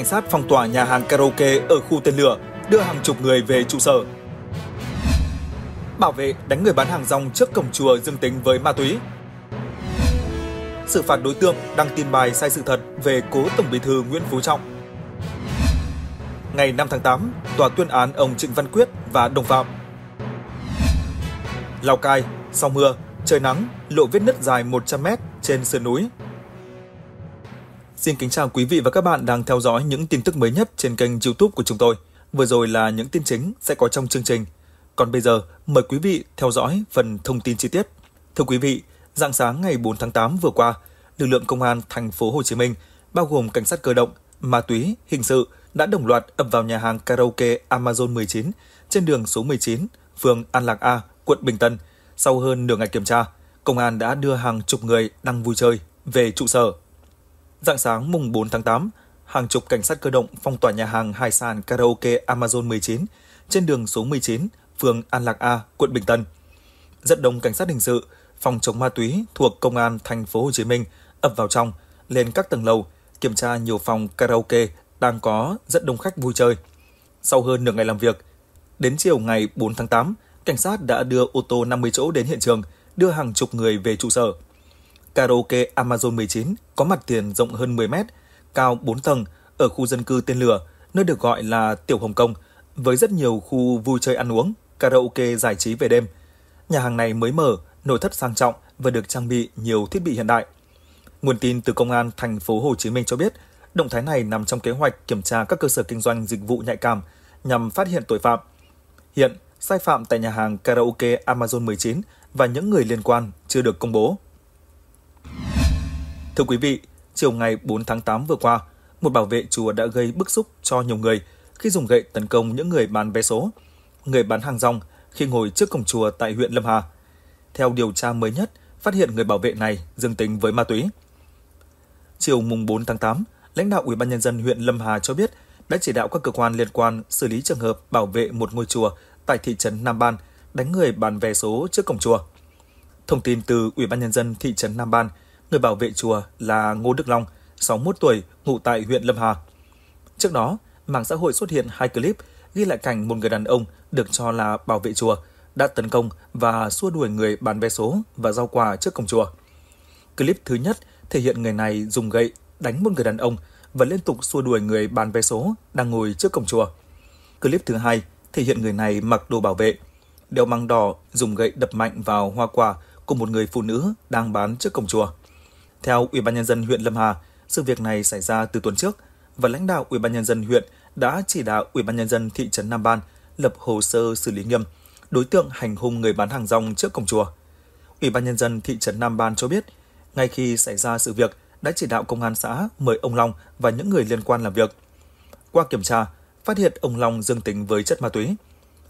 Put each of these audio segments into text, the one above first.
cảnh sát phong tỏa nhà hàng karaoke ở khu tên lửa, đưa hàng chục người về trụ sở. Bảo vệ đánh người bán hàng rong trước cổng chùa dương tính với ma túy. Sự phạt đối tượng đăng tin bài sai sự thật về cố Tổng Bí thư Nguyễn Phú Trọng. Ngày 5 tháng 8, tòa tuyên án ông Trịnh Văn Quyết và đồng phạm. Lào Cai, sau mưa, trời nắng, lộ vết nứt dài 100m trên sườn núi, Xin kính chào quý vị và các bạn đang theo dõi những tin tức mới nhất trên kênh YouTube của chúng tôi. Vừa rồi là những tin chính sẽ có trong chương trình. Còn bây giờ, mời quý vị theo dõi phần thông tin chi tiết. Thưa quý vị, rạng sáng ngày 4 tháng 8 vừa qua, lực lượng công an thành phố Hồ Chí Minh, bao gồm cảnh sát cơ động, ma túy, hình sự đã đồng loạt ập vào nhà hàng karaoke Amazon 19 trên đường số 19, phường An Lạc A, quận Bình Tân. Sau hơn nửa ngày kiểm tra, công an đã đưa hàng chục người đang vui chơi về trụ sở Dạng sáng mùng 4 tháng 8, hàng chục cảnh sát cơ động phong tỏa nhà hàng hải sản karaoke Amazon 19 trên đường số 19, phường An Lạc A, quận Bình Tân. Rất đông cảnh sát hình sự, phòng chống ma túy thuộc công an thành phố Hồ Chí Minh ập vào trong, lên các tầng lầu, kiểm tra nhiều phòng karaoke đang có rất đông khách vui chơi. Sau hơn nửa ngày làm việc, đến chiều ngày 4 tháng 8, cảnh sát đã đưa ô tô 50 chỗ đến hiện trường, đưa hàng chục người về trụ sở karaoke Amazon 19 có mặt tiền rộng hơn 10 mét, cao 4 tầng ở khu dân cư Tên Lửa, nơi được gọi là Tiểu Hồng Kông, với rất nhiều khu vui chơi ăn uống, karaoke giải trí về đêm. Nhà hàng này mới mở, nội thất sang trọng và được trang bị nhiều thiết bị hiện đại. Nguồn tin từ Công an thành phố Hồ Chí Minh cho biết, động thái này nằm trong kế hoạch kiểm tra các cơ sở kinh doanh dịch vụ nhạy cảm nhằm phát hiện tội phạm. Hiện, sai phạm tại nhà hàng karaoke Amazon 19 và những người liên quan chưa được công bố. Thưa quý vị, chiều ngày 4 tháng 8 vừa qua, một bảo vệ chùa đã gây bức xúc cho nhiều người khi dùng gậy tấn công những người bán vé số, người bán hàng rong khi ngồi trước cổng chùa tại huyện Lâm Hà. Theo điều tra mới nhất, phát hiện người bảo vệ này dương tính với ma túy. Chiều mùng 4 tháng 8, lãnh đạo Ủy ban nhân dân huyện Lâm Hà cho biết đã chỉ đạo các cơ quan liên quan xử lý trường hợp bảo vệ một ngôi chùa tại thị trấn Nam Ban đánh người bán vé số trước cổng chùa. Thông tin từ Ủy ban nhân dân thị trấn Nam Ban – người bảo vệ chùa là Ngô Đức Long, 61 tuổi, ngụ tại huyện Lâm Hà. Trước đó, mạng xã hội xuất hiện hai clip ghi lại cảnh một người đàn ông được cho là bảo vệ chùa đã tấn công và xua đuổi người bán vé số và rau quà trước cổng chùa. Clip thứ nhất thể hiện người này dùng gậy đánh một người đàn ông và liên tục xua đuổi người bán vé số đang ngồi trước cổng chùa. Clip thứ hai thể hiện người này mặc đồ bảo vệ, đeo măng đỏ dùng gậy đập mạnh vào hoa quả của một người phụ nữ đang bán trước cổng chùa. Theo Ủy ban nhân dân huyện Lâm Hà, sự việc này xảy ra từ tuần trước và lãnh đạo Ủy ban nhân dân huyện đã chỉ đạo Ủy ban nhân dân thị trấn Nam Ban lập hồ sơ xử lý nghiêm đối tượng hành hung người bán hàng rong trước cổng chùa. Ủy ban nhân dân thị trấn Nam Ban cho biết, ngay khi xảy ra sự việc đã chỉ đạo công an xã mời ông Long và những người liên quan làm việc. Qua kiểm tra, phát hiện ông Long dương tính với chất ma túy.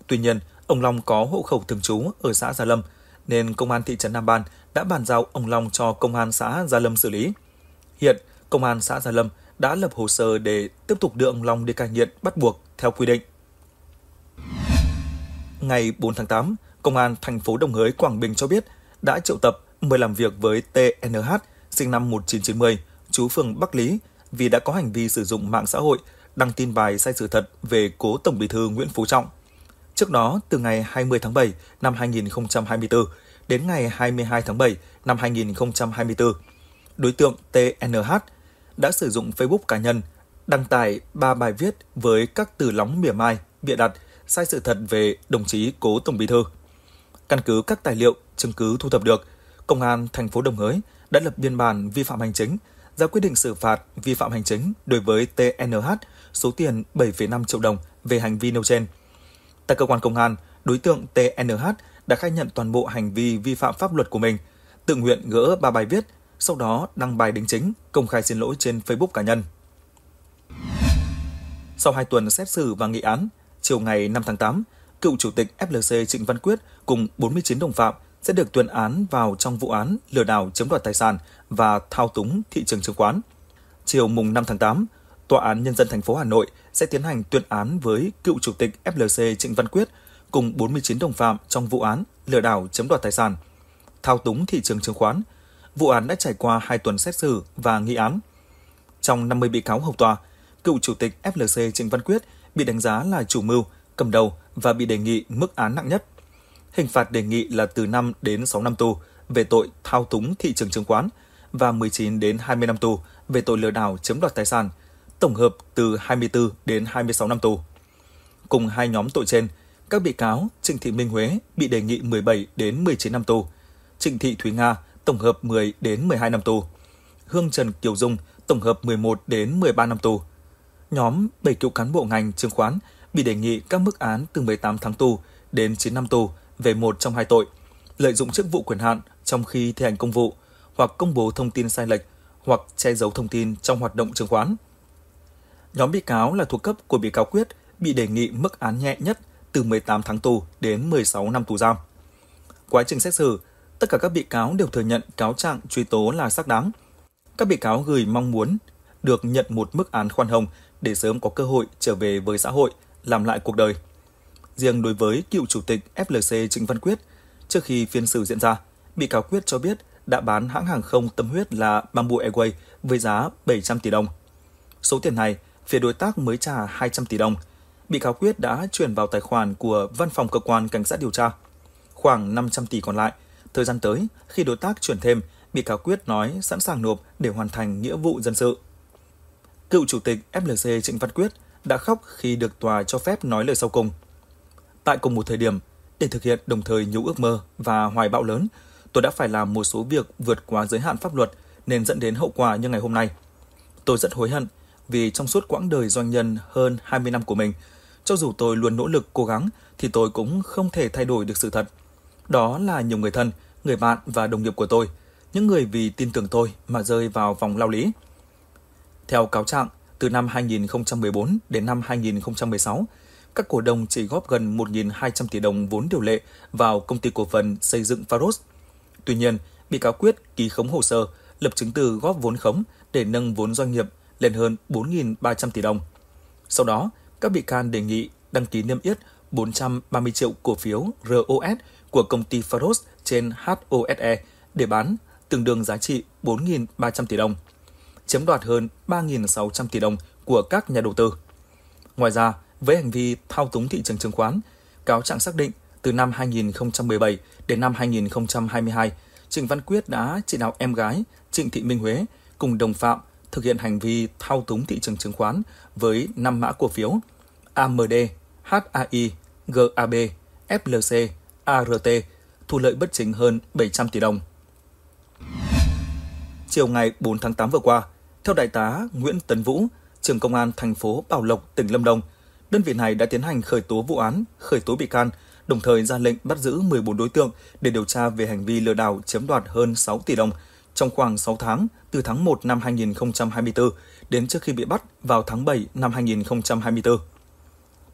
Tuy nhiên, ông Long có hộ khẩu thường trú ở xã Gia Lâm nên công an thị trấn Nam Ban đã bàn giao ông Long cho công an xã Gia Lâm xử lý. Hiện, công an xã Gia Lâm đã lập hồ sơ để tiếp tục đưa ông Long đi cai nghiện bắt buộc theo quy định. Ngày 4 tháng 8, Công an thành phố Đồng Hới, Quảng Bình cho biết đã triệu tập mời làm việc với TNH, sinh năm 1990, chú phường Bắc Lý, vì đã có hành vi sử dụng mạng xã hội đăng tin bài sai sự thật về cố Tổng Bí thư Nguyễn Phú Trọng. Trước đó, từ ngày 20 tháng 7 năm 2024, đến ngày 22 tháng 7 năm 2024. Đối tượng TNH đã sử dụng Facebook cá nhân đăng tải 3 bài viết với các từ lóng mỉa mai, bịa đặt, sai sự thật về đồng chí Cố Tổng Bí thư. Căn cứ các tài liệu, chứng cứ thu thập được, Công an thành phố Đồng Hới đã lập biên bản vi phạm hành chính, ra quyết định xử phạt vi phạm hành chính đối với TNH số tiền 7,5 triệu đồng về hành vi nêu trên. Tại cơ quan công an, đối tượng TNH đã khai nhận toàn bộ hành vi vi phạm pháp luật của mình, tự nguyện gỡ ba bài viết, sau đó đăng bài đính chính, công khai xin lỗi trên Facebook cá nhân. Sau 2 tuần xét xử và nghị án, chiều ngày 5 tháng 8, cựu chủ tịch FLC Trịnh Văn Quyết cùng 49 đồng phạm sẽ được tuyên án vào trong vụ án lừa đảo chiếm đoạt tài sản và thao túng thị trường chứng khoán. Chiều mùng 5 tháng 8, Tòa án Nhân dân thành phố Hà Nội sẽ tiến hành tuyên án với cựu chủ tịch FLC Trịnh Văn Quyết cùng 49 đồng phạm trong vụ án lừa đảo chiếm đoạt tài sản, thao túng thị trường chứng khoán. Vụ án đã trải qua 2 tuần xét xử và nghị án. Trong 50 bị cáo hầu tòa, cựu chủ tịch FLC Trịnh Văn Quyết bị đánh giá là chủ mưu, cầm đầu và bị đề nghị mức án nặng nhất. Hình phạt đề nghị là từ 5 đến 6 năm tù về tội thao túng thị trường chứng khoán và 19 đến 20 năm tù về tội lừa đảo chiếm đoạt tài sản, tổng hợp từ 24 đến 26 năm tù. Cùng hai nhóm tội trên – các bị cáo Trịnh Thị Minh Huế bị đề nghị 17 đến 19 năm tù, Trịnh Thị Thúy Nga tổng hợp 10 đến 12 năm tù, Hương Trần Kiều Dung tổng hợp 11 đến 13 năm tù. Nhóm 7 cựu cán bộ ngành chứng khoán bị đề nghị các mức án từ 18 tháng tù đến 9 năm tù về một trong hai tội lợi dụng chức vụ quyền hạn trong khi thi hành công vụ hoặc công bố thông tin sai lệch hoặc che giấu thông tin trong hoạt động chứng khoán. Nhóm bị cáo là thuộc cấp của bị cáo quyết bị đề nghị mức án nhẹ nhất từ 18 tháng tù đến 16 năm tù giam. Quá trình xét xử, tất cả các bị cáo đều thừa nhận cáo trạng truy tố là xác đáng. Các bị cáo gửi mong muốn được nhận một mức án khoan hồng để sớm có cơ hội trở về với xã hội, làm lại cuộc đời. Riêng đối với cựu chủ tịch FLC Trịnh Văn Quyết, trước khi phiên xử diễn ra, bị cáo Quyết cho biết đã bán hãng hàng không tâm huyết là Bamboo Airways với giá 700 tỷ đồng. Số tiền này, phía đối tác mới trả 200 tỷ đồng – bị cáo Quyết đã chuyển vào tài khoản của Văn phòng Cơ quan Cảnh sát điều tra. Khoảng 500 tỷ còn lại, thời gian tới, khi đối tác chuyển thêm, bị cáo Quyết nói sẵn sàng nộp để hoàn thành nghĩa vụ dân sự. Cựu chủ tịch FLC Trịnh Văn Quyết đã khóc khi được tòa cho phép nói lời sau cùng. Tại cùng một thời điểm, để thực hiện đồng thời nhiều ước mơ và hoài bão lớn, tôi đã phải làm một số việc vượt quá giới hạn pháp luật nên dẫn đến hậu quả như ngày hôm nay. Tôi rất hối hận vì trong suốt quãng đời doanh nhân hơn 20 năm của mình, cho dù tôi luôn nỗ lực cố gắng thì tôi cũng không thể thay đổi được sự thật. Đó là nhiều người thân, người bạn và đồng nghiệp của tôi, những người vì tin tưởng tôi mà rơi vào vòng lao lý. Theo cáo trạng, từ năm 2014 đến năm 2016, các cổ đông chỉ góp gần 1.200 tỷ đồng vốn điều lệ vào công ty cổ phần xây dựng Faros. Tuy nhiên, bị cáo quyết ký khống hồ sơ, lập chứng từ góp vốn khống để nâng vốn doanh nghiệp lên hơn 4.300 tỷ đồng. Sau đó, các bị can đề nghị đăng ký niêm yết 430 triệu cổ phiếu ROS của công ty Faros trên HOSE để bán tương đương giá trị 4.300 tỷ đồng, chiếm đoạt hơn 3.600 tỷ đồng của các nhà đầu tư. Ngoài ra, với hành vi thao túng thị trường chứng khoán, cáo trạng xác định từ năm 2017 đến năm 2022, Trịnh Văn Quyết đã chỉ đạo em gái Trịnh Thị Minh Huế cùng đồng phạm thực hiện hành vi thao túng thị trường chứng khoán với 5 mã cổ phiếu AMD, HAI, GAB, FLC, ART, thu lợi bất chính hơn 700 tỷ đồng. Chiều ngày 4 tháng 8 vừa qua, theo Đại tá Nguyễn Tấn Vũ, trưởng Công an thành phố Bảo Lộc, tỉnh Lâm Đồng, đơn vị này đã tiến hành khởi tố vụ án, khởi tố bị can, đồng thời ra lệnh bắt giữ 14 đối tượng để điều tra về hành vi lừa đảo chiếm đoạt hơn 6 tỷ đồng – trong khoảng 6 tháng, từ tháng 1 năm 2024 đến trước khi bị bắt vào tháng 7 năm 2024.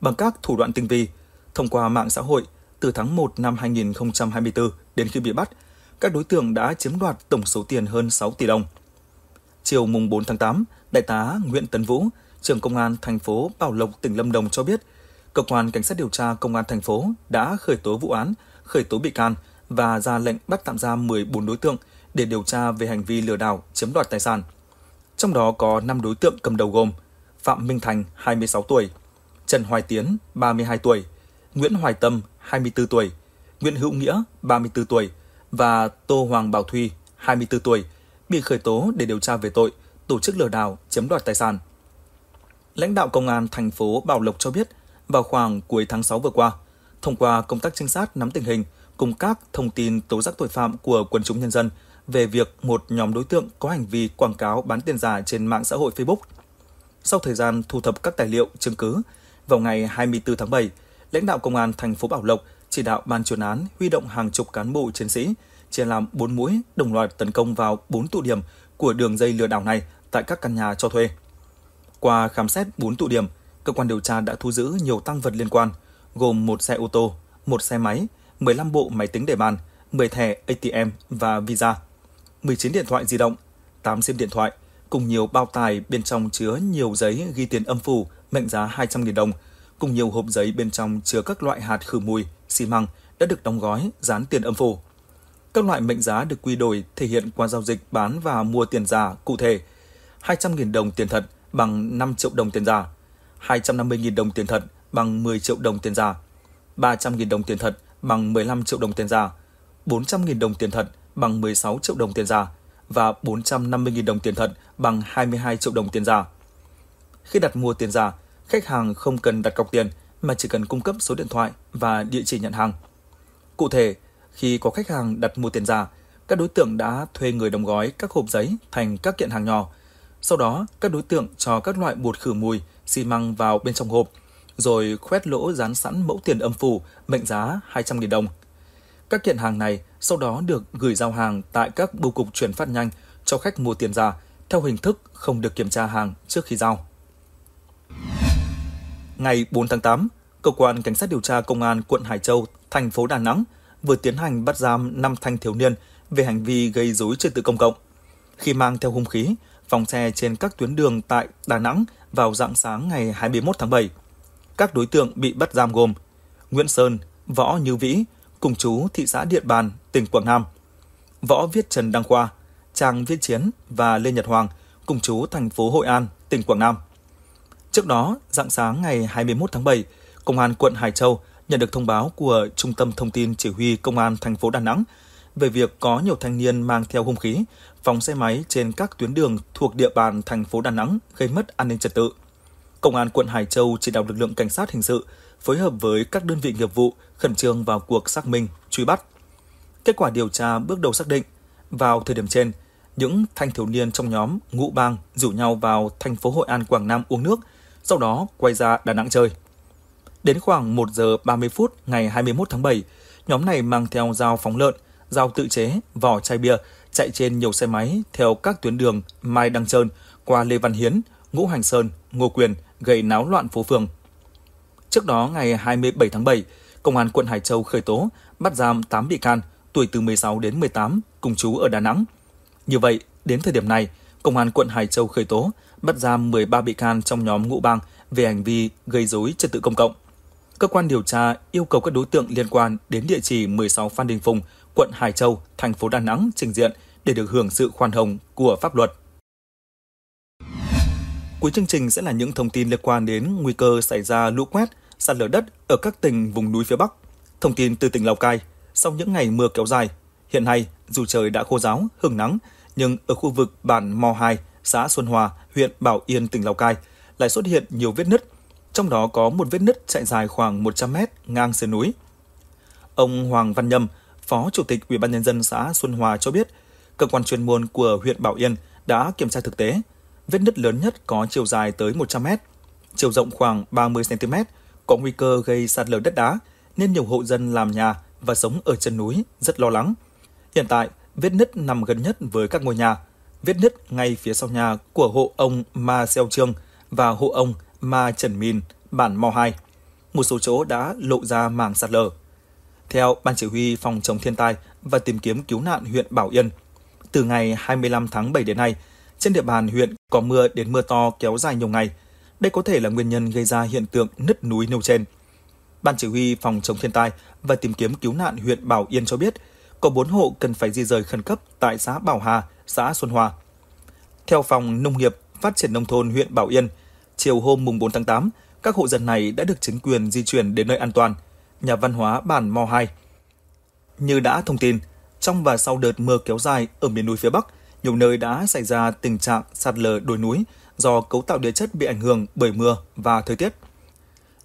Bằng các thủ đoạn tinh vi, thông qua mạng xã hội, từ tháng 1 năm 2024 đến khi bị bắt, các đối tượng đã chiếm đoạt tổng số tiền hơn 6 tỷ đồng. Chiều mùng 4 tháng 8, Đại tá Nguyễn Tấn Vũ, trưởng công an thành phố Bảo Lộc, tỉnh Lâm Đồng cho biết, cơ quan cảnh sát điều tra công an thành phố đã khởi tố vụ án, khởi tố bị can và ra lệnh bắt tạm giam 14 đối tượng – để điều tra về hành vi lừa đảo chiếm đoạt tài sản. Trong đó có 5 đối tượng cầm đầu gồm Phạm Minh Thành, 26 tuổi, Trần Hoài Tiến, 32 tuổi, Nguyễn Hoài Tâm, 24 tuổi, Nguyễn Hữu Nghĩa, 34 tuổi và Tô Hoàng Bảo Thuy, 24 tuổi, bị khởi tố để điều tra về tội tổ chức lừa đảo chiếm đoạt tài sản. Lãnh đạo công an thành phố Bảo Lộc cho biết, vào khoảng cuối tháng 6 vừa qua, thông qua công tác trinh sát nắm tình hình cùng các thông tin tố giác tội phạm của quần chúng nhân dân – về việc một nhóm đối tượng có hành vi quảng cáo bán tiền giả trên mạng xã hội Facebook. Sau thời gian thu thập các tài liệu, chứng cứ, vào ngày 24 tháng 7, lãnh đạo công an thành phố Bảo Lộc chỉ đạo ban chuyên án huy động hàng chục cán bộ chiến sĩ chia làm 4 mũi đồng loạt tấn công vào 4 tụ điểm của đường dây lừa đảo này tại các căn nhà cho thuê. Qua khám xét 4 tụ điểm, cơ quan điều tra đã thu giữ nhiều tăng vật liên quan, gồm một xe ô tô, một xe máy, 15 bộ máy tính để bàn, 10 thẻ ATM và Visa. 19 điện thoại di động, 8 sim điện thoại, cùng nhiều bao tài bên trong chứa nhiều giấy ghi tiền âm phủ mệnh giá 200.000 đồng, cùng nhiều hộp giấy bên trong chứa các loại hạt khử mùi, xi măng đã được đóng gói, dán tiền âm phủ. Các loại mệnh giá được quy đổi thể hiện qua giao dịch bán và mua tiền giả cụ thể. 200.000 đồng tiền thật bằng 5 triệu đồng tiền giả, 250.000 đồng tiền thật bằng 10 triệu đồng tiền giả, 300.000 đồng tiền thật bằng 15 triệu đồng tiền giả, 400.000 đồng tiền thật bằng 16 triệu đồng tiền giả và 450.000 đồng tiền thật bằng 22 triệu đồng tiền giả. Khi đặt mua tiền giả, khách hàng không cần đặt cọc tiền mà chỉ cần cung cấp số điện thoại và địa chỉ nhận hàng. Cụ thể, khi có khách hàng đặt mua tiền giả, các đối tượng đã thuê người đóng gói các hộp giấy thành các kiện hàng nhỏ. Sau đó, các đối tượng cho các loại bột khử mùi, xi măng vào bên trong hộp, rồi khoét lỗ dán sẵn mẫu tiền âm phủ mệnh giá 200.000 đồng – các kiện hàng này sau đó được gửi giao hàng tại các bưu cục chuyển phát nhanh cho khách mua tiền giả theo hình thức không được kiểm tra hàng trước khi giao. Ngày 4 tháng 8, cơ quan cảnh sát điều tra công an quận Hải Châu, thành phố Đà Nẵng vừa tiến hành bắt giam 5 thanh thiếu niên về hành vi gây rối trật tự công cộng. Khi mang theo hung khí, vòng xe trên các tuyến đường tại Đà Nẵng vào dạng sáng ngày 21 tháng 7. Các đối tượng bị bắt giam gồm Nguyễn Sơn, Võ Như Vĩ, cùng chú thị xã Điện Bàn, tỉnh Quảng Nam. Võ viết Trần Đăng Khoa, Trang viết Chiến và Lê Nhật Hoàng, cùng chú thành phố Hội An, tỉnh Quảng Nam. Trước đó, dạng sáng ngày 21 tháng 7, Công an quận Hải Châu nhận được thông báo của Trung tâm Thông tin Chỉ huy Công an thành phố Đà Nẵng về việc có nhiều thanh niên mang theo hung khí, phóng xe máy trên các tuyến đường thuộc địa bàn thành phố Đà Nẵng gây mất an ninh trật tự. Công an quận Hải Châu chỉ đạo lực lượng cảnh sát hình sự phối hợp với các đơn vị nghiệp vụ khẩn trương vào cuộc xác minh, truy bắt. Kết quả điều tra bước đầu xác định, vào thời điểm trên, những thanh thiếu niên trong nhóm ngũ bang rủ nhau vào thành phố Hội An Quảng Nam uống nước, sau đó quay ra Đà Nẵng chơi. Đến khoảng 1 giờ 30 phút ngày 21 tháng 7, nhóm này mang theo dao phóng lợn, dao tự chế, vỏ chai bia, chạy trên nhiều xe máy theo các tuyến đường Mai Đăng Trơn qua Lê Văn Hiến, Ngũ Hành Sơn, Ngô Quyền, gây náo loạn phố phường. Trước đó ngày 27 tháng 7, Công an quận Hải Châu khởi tố, bắt giam 8 bị can, tuổi từ 16 đến 18, cùng chú ở Đà Nẵng. Như vậy, đến thời điểm này, Công an quận Hải Châu khởi tố, bắt giam 13 bị can trong nhóm ngũ bang về hành vi gây dối trật tự công cộng. Cơ quan điều tra yêu cầu các đối tượng liên quan đến địa chỉ 16 Phan Đình Phùng, quận Hải Châu, thành phố Đà Nẵng trình diện để được hưởng sự khoan hồng của pháp luật. Cuối chương trình sẽ là những thông tin liên quan đến nguy cơ xảy ra lũ quét sạt lở đất ở các tỉnh vùng núi phía Bắc. Thông tin từ tỉnh Lào Cai, sau những ngày mưa kéo dài, hiện nay dù trời đã khô ráo, hứng nắng, nhưng ở khu vực bản Mò 2, xã Xuân Hòa, huyện Bảo Yên, tỉnh Lào Cai lại xuất hiện nhiều vết nứt, trong đó có một vết nứt chạy dài khoảng 100 mét ngang sườn núi. Ông Hoàng Văn Nhâm, Phó Chủ tịch Ủy ban nhân dân xã Xuân Hòa cho biết, cơ quan chuyên môn của huyện Bảo Yên đã kiểm tra thực tế, vết nứt lớn nhất có chiều dài tới 100 mét, chiều rộng khoảng 30 cm, có nguy cơ gây sạt lở đất đá, nên nhiều hộ dân làm nhà và sống ở chân núi rất lo lắng. Hiện tại, vết nứt nằm gần nhất với các ngôi nhà. Vết nứt ngay phía sau nhà của hộ ông Ma Xeo Trương và hộ ông Ma Trần Mìn, bản Mò 2. Một số chỗ đã lộ ra mảng sạt lở. Theo Ban Chỉ huy Phòng chống thiên tai và tìm kiếm cứu nạn huyện Bảo Yên, từ ngày 25 tháng 7 đến nay, trên địa bàn huyện có mưa đến mưa to kéo dài nhiều ngày – đây có thể là nguyên nhân gây ra hiện tượng nứt núi nêu trên. Ban chỉ huy phòng chống thiên tai và tìm kiếm cứu nạn huyện Bảo Yên cho biết, có 4 hộ cần phải di rời khẩn cấp tại xã Bảo Hà, xã Xuân Hòa. Theo Phòng Nông nghiệp Phát triển Nông thôn huyện Bảo Yên, chiều hôm mùng 4 tháng 8, các hộ dân này đã được chính quyền di chuyển đến nơi an toàn, nhà văn hóa bản Mo 2. Như đã thông tin, trong và sau đợt mưa kéo dài ở miền núi phía Bắc, nhiều nơi đã xảy ra tình trạng sạt lở đồi núi, do cấu tạo địa chất bị ảnh hưởng bởi mưa và thời tiết.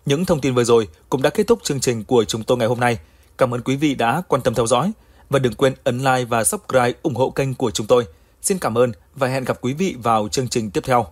Những thông tin vừa rồi cũng đã kết thúc chương trình của chúng tôi ngày hôm nay. Cảm ơn quý vị đã quan tâm theo dõi và đừng quên ấn like và subscribe ủng hộ kênh của chúng tôi. Xin cảm ơn và hẹn gặp quý vị vào chương trình tiếp theo.